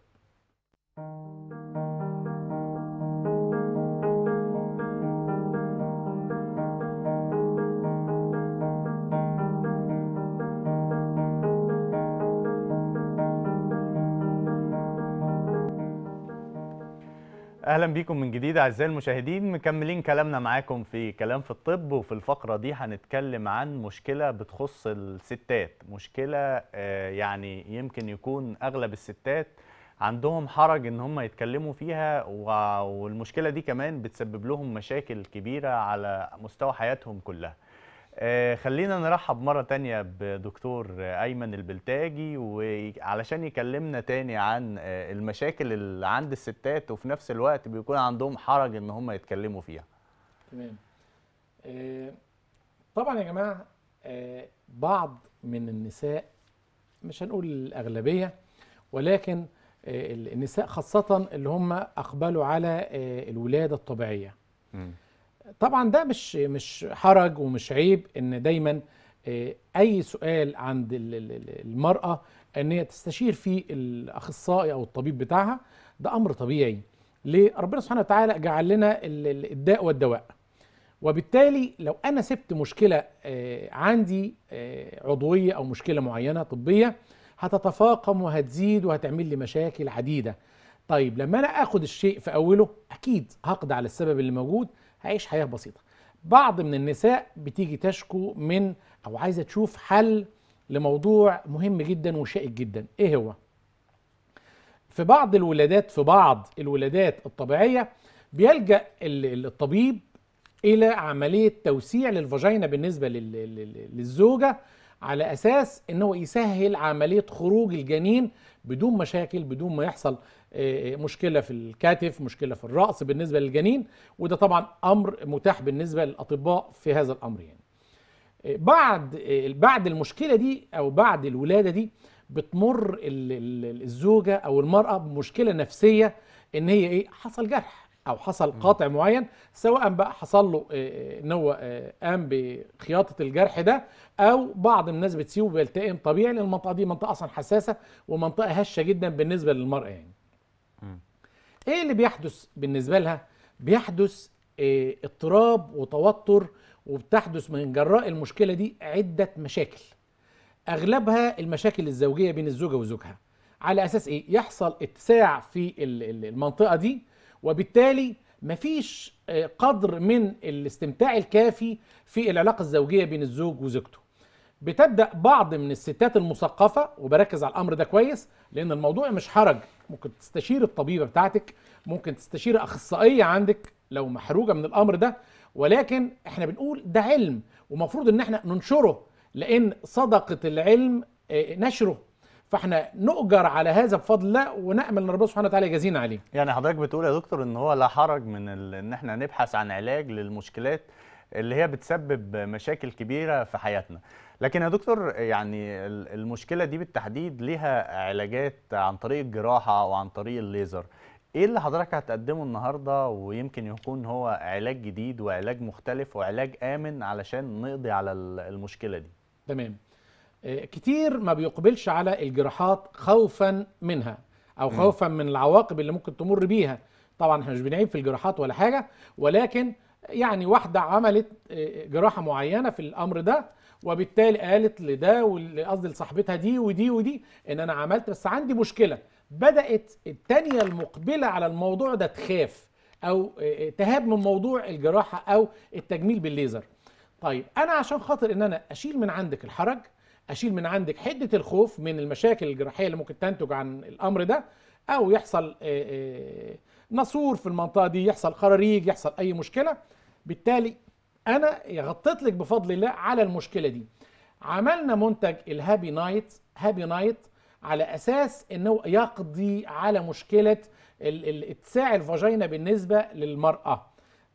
اهلا بيكم من جديد اعزائي المشاهدين مكملين كلامنا معاكم في كلام في الطب وفي الفقره دي هنتكلم عن مشكله بتخص الستات مشكله آه، يعني يمكن يكون اغلب الستات عندهم حرج ان هم يتكلموا فيها والمشكله دي كمان بتسبب لهم مشاكل كبيره على مستوى حياتهم كلها آه، خلينا نرحب مرة تانية بدكتور أيمن البلتاجي وعلشان يكلمنا تاني عن آه، المشاكل اللي عند الستات وفي نفس الوقت بيكون عندهم حرج إن هم يتكلموا فيها. تمام. آه، طبعا يا جماعة بعض من النساء مش هنقول الأغلبية ولكن النساء خاصة اللي هم أقبلوا على الولادة الطبيعية. م. طبعا ده مش مش حرج ومش عيب ان دايما آه، اي سؤال عند المراه ان هي تستشير فيه الاخصائي او الطبيب بتاعها ده امر طبيعي ليه ربنا سبحانه وتعالى جعل لنا الداء والدواء وبالتالي لو انا سبت مشكله آه، عندي آه، عضويه او مشكله معينه طبيه هتتفاقم وهتزيد وهتعمل لي مشاكل عديده طيب لما انا اخد الشيء في اوله اكيد هقضي على السبب اللي موجود هعيش حياه بسيطه بعض من النساء بتيجي تشكو من او عايزه تشوف حل لموضوع مهم جدا وشائك جدا ايه هو في بعض الولادات في بعض الولادات الطبيعيه بيلجا الطبيب الى عمليه توسيع للفاجينا بالنسبه للزوجه على اساس ان هو يسهل عمليه خروج الجنين بدون مشاكل بدون ما يحصل مشكله في الكتف مشكله في الراس بالنسبه للجنين وده طبعا امر متاح بالنسبه للاطباء في هذا الامر يعني بعد بعد المشكله دي او بعد الولاده دي بتمر الزوجه او المراه بمشكله نفسيه ان هي ايه حصل جرح او حصل قاطع معين سواء بقى حصل له آه، آه، ان هو آه، قام بخياطه الجرح ده او بعض الناس بتسيبه بيلتئم طبيعي لان المنطقه دي منطقه اصلا حساسه ومنطقه هشه جدا بالنسبه للمراه يعني ايه اللي بيحدث بالنسبه لها بيحدث إيه اضطراب وتوتر وبتحدث من جراء المشكله دي عده مشاكل اغلبها المشاكل الزوجيه بين الزوجه وزوجها على اساس ايه يحصل اتساع في المنطقه دي وبالتالي مفيش آه، قدر من الاستمتاع الكافي في العلاقه الزوجيه بين الزوج وزوجته بتبدا بعض من الستات المثقفه وبركز على الامر ده كويس لان الموضوع مش حرج ممكن تستشير الطبيبه بتاعتك ممكن تستشير اخصائيه عندك لو محروجه من الامر ده ولكن احنا بنقول ده علم ومفروض ان احنا ننشره لان صدقه العلم آه، نشره فاحنا نؤجر على هذا بفضل الله ونامل ان ربنا سبحانه وتعالى يجازينا عليه. يعني حضرتك بتقول يا دكتور ان هو لا حرج من ال... ان احنا نبحث عن علاج للمشكلات اللي هي بتسبب مشاكل كبيره في حياتنا. لكن يا دكتور يعني المشكله دي بالتحديد ليها علاجات عن طريق الجراحه او عن طريق الليزر ايه اللي حضرتك هتقدمه النهارده ويمكن يكون هو علاج جديد وعلاج مختلف وعلاج امن علشان نقضي على المشكله دي تمام آه، كتير ما بيقبلش على الجراحات خوفا منها او خوفا من العواقب اللي ممكن تمر بيها طبعا احنا مش بنعيب في الجراحات ولا حاجه ولكن يعني واحده عملت آه، جراحه معينه في الامر ده وبالتالي قالت لده قصدي لصاحبتها دي ودي ودي ان انا عملت بس عندي مشكله بدات الثانيه المقبله على الموضوع ده تخاف او آه، آه، تهاب من موضوع الجراحه او التجميل بالليزر طيب انا عشان خاطر ان انا اشيل من عندك الحرج اشيل من عندك حده الخوف من المشاكل الجراحيه اللي ممكن تنتج عن الامر ده او يحصل آه، نسور في المنطقه دي يحصل خراريج يحصل اي مشكله بالتالي انا غطيت لك بفضل الله على المشكله دي عملنا منتج الهابي نايت هابي نايت على اساس انه يقضي على مشكله اتساع الفاجينا بالنسبه للمراه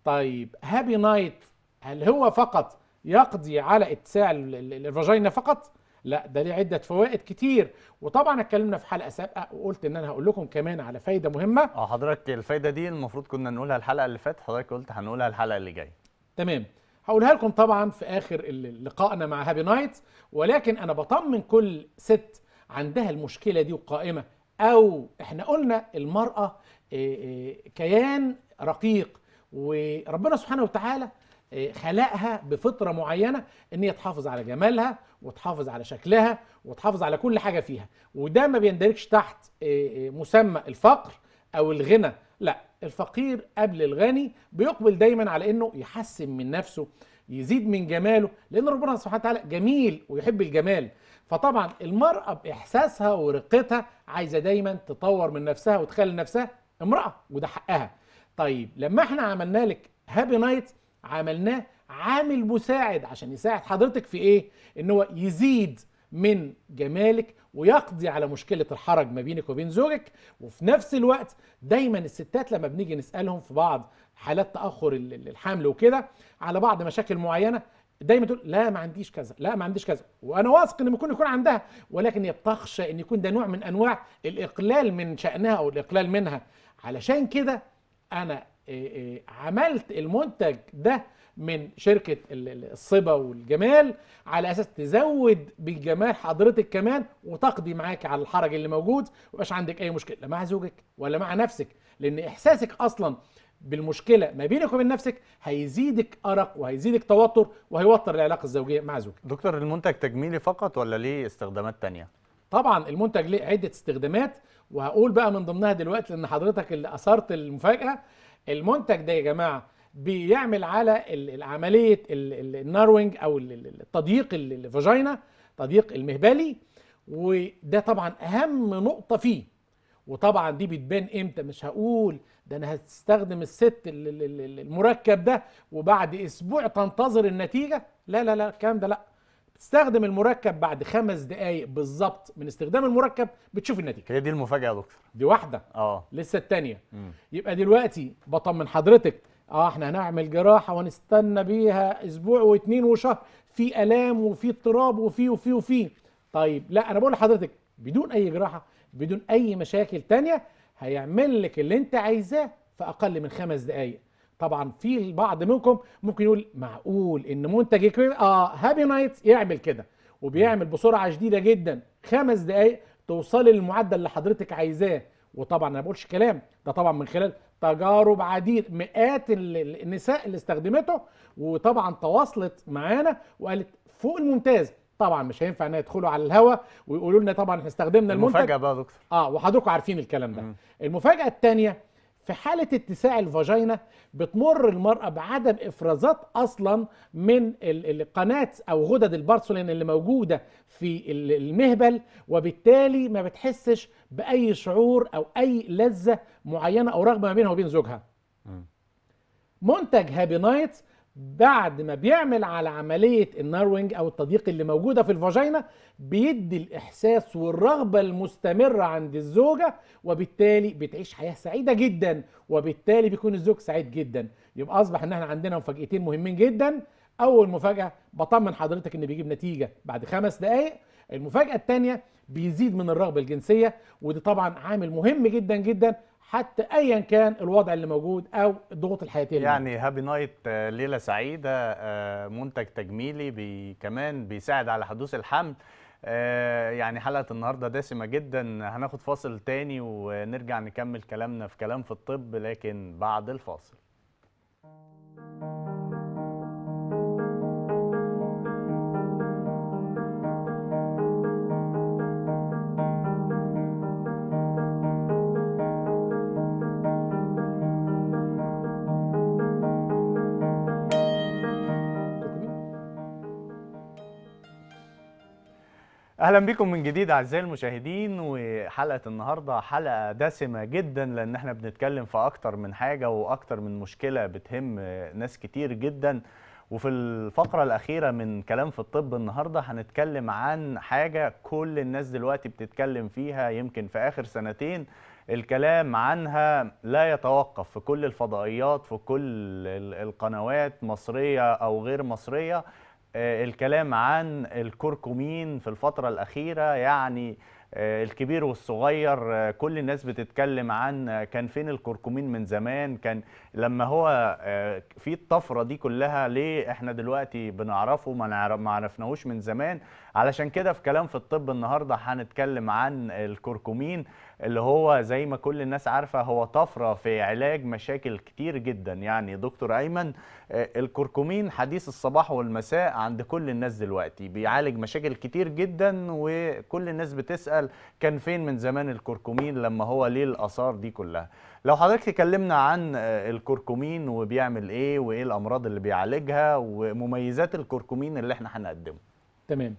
طيب هابي نايت هل هو فقط يقضي على اتساع الفاجينا فقط لا ده ليه عده فوائد كتير وطبعا اتكلمنا في حلقه سابقه وقلت ان انا هقول لكم كمان على فايده مهمه اه حضرتك الفايده دي المفروض كنا نقولها الحلقه اللي فاتت حضرتك قلت هنقولها الحلقه اللي جايه تمام هقولها لكم طبعا في اخر لقائنا مع هابي نايت ولكن انا بطمن كل ست عندها المشكله دي وقائمه او احنا قلنا المراه آه، آه، كيان رقيق وربنا سبحانه وتعالى آه، خلقها بفطره معينه ان هي تحافظ على جمالها وتحافظ على شكلها وتحافظ على كل حاجه فيها وده ما بيندرجش تحت مسمى الفقر او الغنى لا الفقير قبل الغني بيقبل دايما على انه يحسن من نفسه يزيد من جماله لان ربنا سبحانه وتعالى جميل ويحب الجمال فطبعا المرأة بإحساسها ورقتها عايزة دايما تطور من نفسها وتخلي نفسها امرأة وده حقها طيب لما احنا عملنا لك هابي نايت عملناه عامل مساعد عشان يساعد حضرتك في ايه ان هو يزيد من جمالك ويقضي على مشكلة الحرج ما بينك وبين زوجك وفي نفس الوقت دايما الستات لما بنيجي نسألهم في بعض حالات تأخر الحمل وكده على بعض مشاكل معينة دايما تقول لا ما عنديش كذا لا ما عنديش كذا وانا واثق ان ممكن يكون عندها ولكن هي بتخشى ان يكون ده نوع من انواع الاقلال من شانها او الاقلال منها علشان كده انا آه، آه، عملت المنتج ده من شركه الصبا والجمال على اساس تزود بالجمال حضرتك كمان وتقضي معاك على الحرج اللي موجود ومبقاش عندك اي مشكله لا مع زوجك ولا مع نفسك لان احساسك اصلا بالمشكله ما بينك وبين نفسك هيزيدك ارق وهيزيدك توتر وهيوتر العلاقه الزوجيه مع زوجك. دكتور المنتج تجميلي فقط ولا ليه استخدامات ثانيه؟ طبعا المنتج ليه عده استخدامات وهقول بقى من ضمنها دلوقتي لان حضرتك اللي اثرت المفاجاه المنتج ده يا جماعه بيعمل على عمليه الناروينج او التضييق الفاجينا تضييق المهبلي وده طبعا اهم نقطه فيه وطبعا دي بتبان امتى مش هقول ده انا هستخدم الست المركب ده وبعد اسبوع تنتظر النتيجه لا لا لا الكلام ده لا بتستخدم المركب بعد خمس دقايق بالظبط من استخدام المركب بتشوف النتيجه هي دي المفاجاه يا دكتور دي واحده اه لسه الثانيه يبقى دلوقتي بطمن حضرتك اه احنا هنعمل جراحه ونستنى بيها اسبوع واتنين وشهر في الام وفي اضطراب وفي وفي وفي طيب لا انا بقول لحضرتك بدون اي جراحه بدون اي مشاكل تانية هيعمل لك اللي انت عايزاه في اقل من خمس دقائق طبعا في البعض منكم ممكن يقول معقول ان منتج اه هابي نايت يعمل كده وبيعمل بسرعه شديده جدا خمس دقائق توصلي للمعدل اللي حضرتك عايزاه وطبعا انا ما بقولش كلام ده طبعا من خلال تجارب عديد مئات النساء اللي استخدمته وطبعا تواصلت معانا وقالت فوق الممتاز طبعا مش هينفع انها يدخلوا على الهوا ويقولوا لنا طبعا احنا استخدمنا المنتج المفاجاه بقى يا دكتور اه وحضراتكم عارفين الكلام ده م. المفاجاه الثانيه في حالة اتساع الفاجينا بتمر المرأة بعدم إفرازات أصلا من قناة أو غدد البارسولين اللي موجودة في المهبل وبالتالي ما بتحسش بأي شعور أو أي لذة معينة أو رغبة ما بينها وبين زوجها منتج هابينايت بعد ما بيعمل على عملية الناروينج أو التضييق اللي موجودة في الفاجينا بيدي الإحساس والرغبة المستمرة عند الزوجة وبالتالي بتعيش حياة سعيدة جدا وبالتالي بيكون الزوج سعيد جدا يبقى أصبح إن احنا عندنا مفاجأتين مهمين جدا أول مفاجأة بطمن حضرتك إن بيجيب نتيجة بعد خمس دقايق المفاجأة الثانية بيزيد من الرغبة الجنسية ودي طبعا عامل مهم جدا جدا حتى ايا كان الوضع اللي موجود او الضغوط الحياتيه اللي يعني هابي نايت آه، ليله سعيده آه، منتج تجميلي بي كمان بيساعد على حدوث الحمل آه، يعني حلقه النهارده دسمه جدا هناخد فاصل تاني ونرجع نكمل كلامنا في كلام في الطب لكن بعد الفاصل اهلا بكم من جديد اعزائي المشاهدين وحلقه النهارده حلقه دسمه جدا لان احنا بنتكلم في اكتر من حاجه واكتر من مشكله بتهم ناس كتير جدا وفي الفقره الاخيره من كلام في الطب النهارده هنتكلم عن حاجه كل الناس دلوقتي بتتكلم فيها يمكن في اخر سنتين الكلام عنها لا يتوقف في كل الفضائيات في كل القنوات مصريه او غير مصريه آه، الكلام عن الكركمين في الفترة الأخيرة يعني آه، الكبير والصغير آه، كل الناس بتتكلم عن كان فين الكركمين من زمان كان لما هو في الطفره دي كلها ليه احنا دلوقتي بنعرفه ما عرفناهوش من زمان علشان كده في كلام في الطب النهارده هنتكلم عن الكركمين اللي هو زي ما كل الناس عارفه هو طفره في علاج مشاكل كتير جدا يعني دكتور ايمن آه، الكركمين حديث الصباح والمساء عند كل الناس دلوقتي بيعالج مشاكل كتير جدا وكل الناس بتسال كان فين من زمان الكركمين لما هو ليه الاثار دي كلها لو حضرتك تكلمنا عن آه، الكركمين وبيعمل ايه وايه الامراض اللي بيعالجها ومميزات الكركمين اللي احنا هنقدمه تمام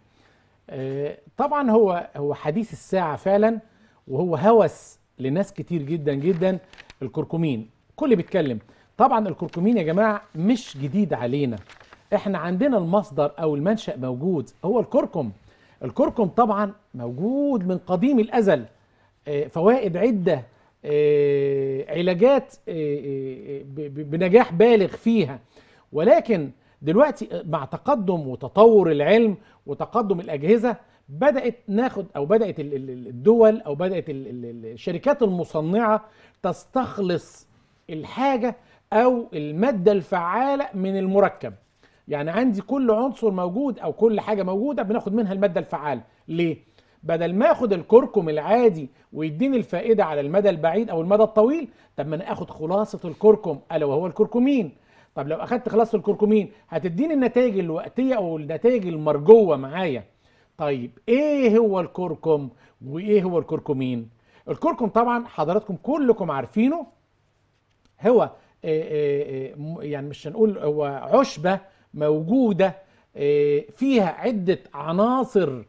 آه، طبعا هو هو حديث الساعه فعلا وهو هوس لناس كتير جدا جدا الكركمين كل بيتكلم طبعا الكركمين يا جماعه مش جديد علينا احنا عندنا المصدر او المنشا موجود هو الكركم الكركم طبعا موجود من قديم الازل آه، فوائد عده آه، علاجات آه، بنجاح بالغ فيها ولكن دلوقتي مع تقدم وتطور العلم وتقدم الاجهزه بدات ناخد او بدات الدول او بدات الشركات المصنعه تستخلص الحاجه او الماده الفعاله من المركب يعني عندي كل عنصر موجود او كل حاجه موجوده بناخد منها الماده الفعاله ليه بدل ما اخد الكركم العادي ويديني الفائده على المدى البعيد او المدى الطويل طب ما انا اخد خلاصه الكركم الا وهو الكركمين طب لو اخدت خلاصه الكركمين هتديني النتائج الوقتيه او النتائج المرجوه معايا طيب ايه هو الكركم وايه هو الكركمين الكركم طبعا حضراتكم كلكم عارفينه هو آه، آه، آه، يعني مش هنقول هو عشبة موجودة فيها عدة عناصر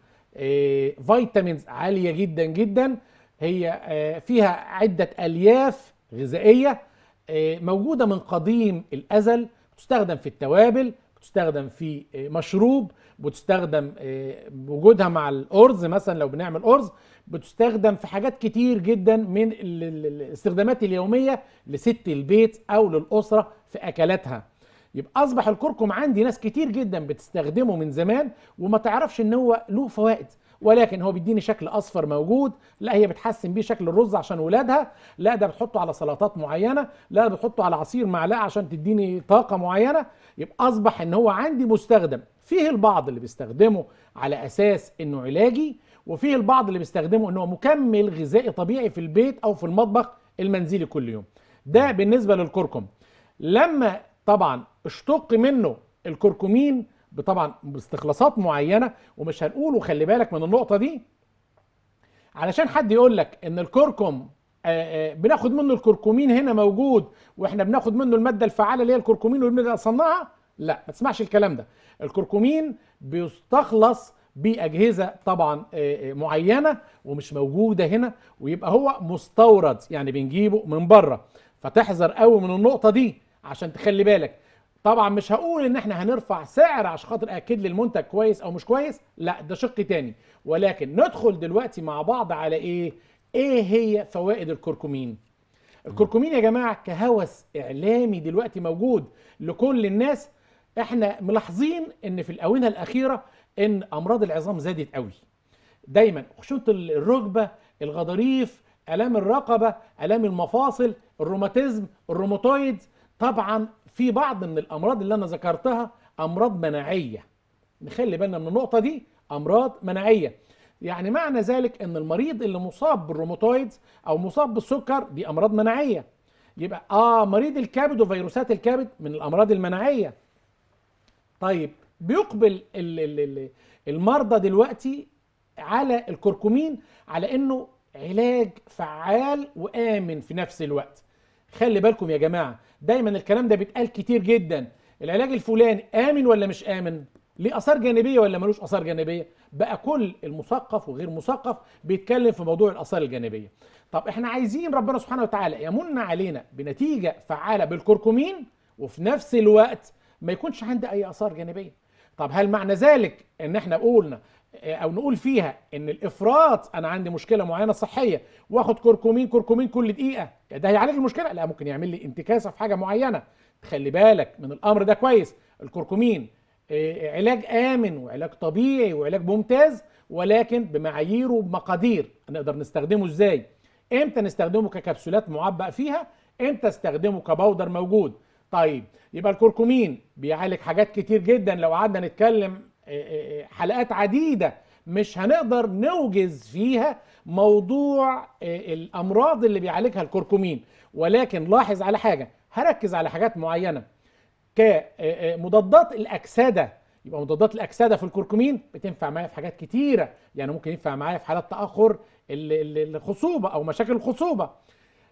فيتامينز عالية جدا جدا هي فيها عدة ألياف غذائية موجودة من قديم الأزل تستخدم في التوابل تستخدم في مشروب بتستخدم آه، وجودها مع الارز مثلا لو بنعمل ارز بتستخدم في حاجات كتير جدا من الاستخدامات اليوميه لست البيت او للاسره في اكلاتها يبقى اصبح الكركم عندي ناس كتير جدا بتستخدمه من زمان وما تعرفش ان هو له فوائد ولكن هو بيديني شكل اصفر موجود لا هي بتحسن بيه شكل الرز عشان ولادها لا ده بتحطه على سلطات معينه لا ده بتحطه على عصير معلقه عشان تديني طاقه معينه يبقى اصبح ان هو عندي مستخدم فيه البعض اللي بيستخدمه على اساس انه علاجي وفيه البعض اللي بيستخدمه انه مكمل غذائي طبيعي في البيت او في المطبخ المنزلي كل يوم ده بالنسبه للكركم لما طبعا اشتق منه الكركمين طبعا باستخلاصات معينه ومش هنقول وخلي بالك من النقطه دي علشان حد يقول لك ان الكركم آه، آه، بناخد منه الكركمين هنا موجود واحنا بناخد منه الماده الفعاله اللي هي الكركمين وبنبدا نصنعها لا ما تسمعش الكلام ده الكركمين بيستخلص باجهزه طبعا آه، معينه ومش موجوده هنا ويبقى هو مستورد يعني بنجيبه من بره فتحذر قوي من النقطه دي عشان تخلي بالك طبعا مش هقول ان احنا هنرفع سعر عشان خاطر اكد لي المنتج كويس او مش كويس لا ده شق تاني ولكن ندخل دلوقتي مع بعض على ايه ايه هي فوائد الكركمين الكركمين يا جماعه كهوس اعلامي دلوقتي موجود لكل الناس احنا ملاحظين ان في الاونه الاخيره ان امراض العظام زادت قوي دايما خشونه الركبه الغضاريف الام الرقبه الام المفاصل الروماتيزم الروماتويد طبعا في بعض من الامراض اللي انا ذكرتها امراض مناعيه نخلي بالنا من النقطه دي امراض مناعيه يعني معنى ذلك ان المريض اللي مصاب بالروماتويدز او مصاب بالسكر دي امراض مناعيه يبقى اه مريض الكبد وفيروسات الكبد من الامراض المناعيه طيب بيقبل المرضى دلوقتي على الكركمين على انه علاج فعال وامن في نفس الوقت خلي بالكم يا جماعه دايما الكلام ده بيتقال كتير جدا العلاج الفلاني امن ولا مش امن ليه اثار جانبيه ولا ملوش اثار جانبيه بقى كل المثقف وغير مثقف بيتكلم في موضوع الاثار الجانبيه طب احنا عايزين ربنا سبحانه وتعالى يمن علينا بنتيجه فعاله بالكركمين وفي نفس الوقت ما يكونش عندي اي اثار جانبيه طب هل معنى ذلك ان احنا قلنا آه، او نقول فيها ان الافراط انا عندي مشكله معينه صحيه واخد كركمين كركمين كل دقيقه يعني ده هيعالج المشكله لا ممكن يعمل لي انتكاسه في حاجه معينه خلي بالك من الامر ده كويس الكركمين آه، علاج امن وعلاج طبيعي وعلاج ممتاز ولكن بمعايير وبمقادير نقدر نستخدمه ازاي امتى نستخدمه ككبسولات معبأ فيها امتى استخدمه كباودر موجود طيب يبقى الكركمين بيعالج حاجات كتير جدا لو قعدنا نتكلم حلقات عديدة مش هنقدر نوجز فيها موضوع آه، الأمراض اللي بيعالجها الكركمين ولكن لاحظ على حاجة هركز على حاجات معينة كمضادات آه، آه، الأكسدة يبقى مضادات الأكسدة في الكركمين بتنفع معايا في حاجات كتيرة يعني ممكن ينفع معايا في حالات تأخر الخصوبة أو مشاكل الخصوبة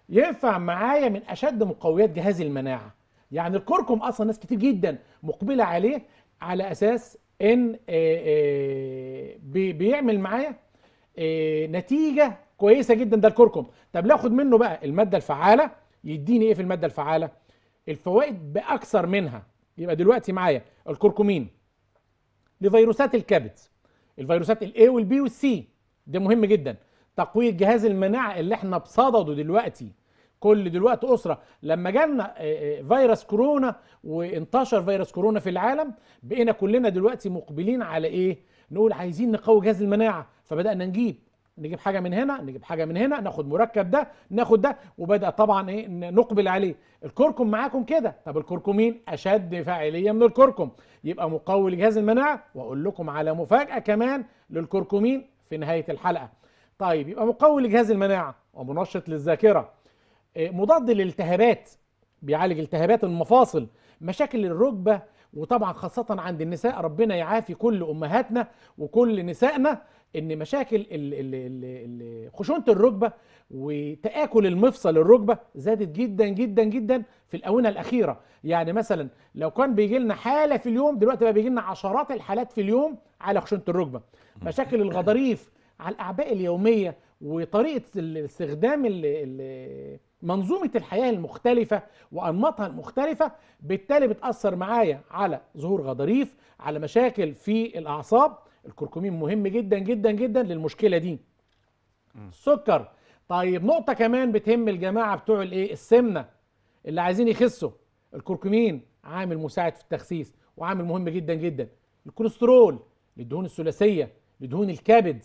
ينفع معايا من أشد مقويات جهاز المناعة يعني الكركم أصلا ناس كتير جدا مقبلة عليه على أساس ان آه، آه، بيعمل معايا آه، نتيجه كويسه جدا ده الكركم طب ناخد منه بقى الماده الفعاله يديني ايه في الماده الفعاله الفوائد باكثر منها يبقى دلوقتي معايا الكركمين لفيروسات الكبد الفيروسات الاي والبي والسي ده مهم جدا تقويه جهاز المناعه اللي احنا بصدده دلوقتي كل دلوقتي اسره لما جالنا آه، آه، فيروس كورونا وانتشر فيروس كورونا في العالم بقينا كلنا دلوقتي مقبلين على ايه نقول عايزين نقوي جهاز المناعه فبدانا نجيب نجيب حاجه من هنا نجيب حاجه من هنا ناخد مركب ده ناخد ده وبدا طبعا ايه نقبل عليه الكركم معاكم كده طب الكركمين اشد فاعليه من الكركم يبقى مقوي لجهاز المناعه واقول لكم على مفاجاه كمان للكركمين في نهايه الحلقه طيب يبقى مقوي لجهاز المناعه ومنشط للذاكره مضاد للالتهابات بيعالج التهابات المفاصل مشاكل الركبه وطبعا خاصه عند النساء ربنا يعافي كل امهاتنا وكل نسائنا ان مشاكل خشونه الركبه وتاكل المفصل الركبه زادت جدا جدا جدا في الاونه الاخيره يعني مثلا لو كان بيجي لنا حاله في اليوم دلوقتي بقى بيجي لنا عشرات الحالات في اليوم على خشونه الركبه مشاكل الغضاريف على الاعباء اليوميه وطريقه استخدام منظومه الحياه المختلفه وانماطها المختلفه بالتالي بتاثر معايا على ظهور غضاريف على مشاكل في الاعصاب الكركمين مهم جدا جدا جدا للمشكله دي السكر طيب نقطه كمان بتهم الجماعه بتوع الايه السمنه اللي عايزين يخسوا الكركمين عامل مساعد في التخسيس وعامل مهم جدا جدا الكوليسترول للدهون الثلاثيه لدهون الكبد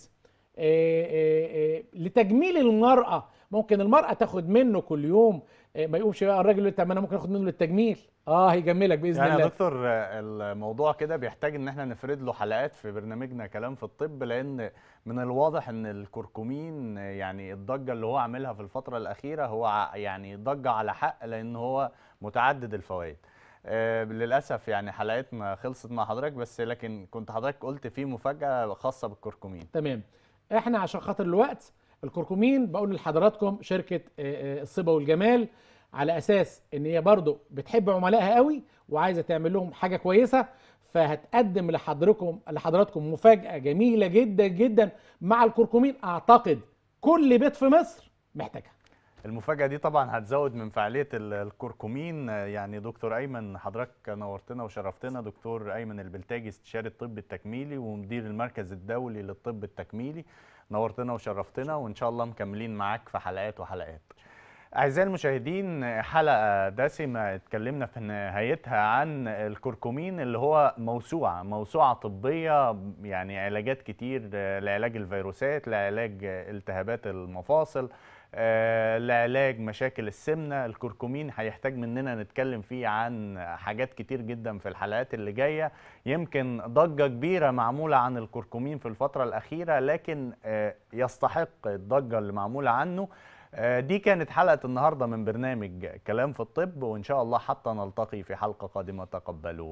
إيه إيه لتجميل المرأة ممكن المرأة تاخد منه كل يوم آه، ما يقومش بقى الراجل يقول طب انا ممكن اخد منه للتجميل اه هيجملك باذن يعني الله يعني يا دكتور آه، الموضوع كده بيحتاج ان احنا نفرد له حلقات في برنامجنا كلام في الطب لان من الواضح ان الكركمين آه، يعني الضجه اللي هو عاملها في الفتره الاخيره هو يعني ضجه على حق لان هو متعدد الفوائد آه للاسف يعني حلقتنا خلصت مع حضرتك بس لكن كنت حضرتك قلت في مفاجاه خاصه بالكركمين تمام احنا عشان خاطر الوقت الكركمين بقول لحضراتكم شركه آه، آه، الصبا والجمال على اساس ان هي برضو بتحب عملائها قوي وعايزه تعمل لهم حاجه كويسه فهتقدم لحضركم لحضراتكم مفاجاه جميله جدا جدا مع الكركمين اعتقد كل بيت في مصر محتاجها المفاجاه دي طبعا هتزود من فعاليه الكركمين يعني دكتور ايمن حضرتك نورتنا وشرفتنا دكتور ايمن البلتاجي استشاري الطب التكميلي ومدير المركز الدولي للطب التكميلي نورتنا وشرفتنا وان شاء الله مكملين معاك في حلقات وحلقات أعزائي المشاهدين حلقة دسمة اتكلمنا في نهايتها عن الكركمين اللي هو موسوعة موسوعة طبية يعني علاجات كتير لعلاج الفيروسات لعلاج التهابات المفاصل آه، لعلاج مشاكل السمنه الكركمين هيحتاج مننا نتكلم فيه عن حاجات كتير جدا في الحلقات اللي جايه يمكن ضجه كبيره معموله عن الكركمين في الفتره الاخيره لكن آه، يستحق الضجه اللي معموله عنه آه، دي كانت حلقة النهاردة من برنامج كلام في الطب وإن شاء الله حتى نلتقي في حلقة قادمة تقبلوا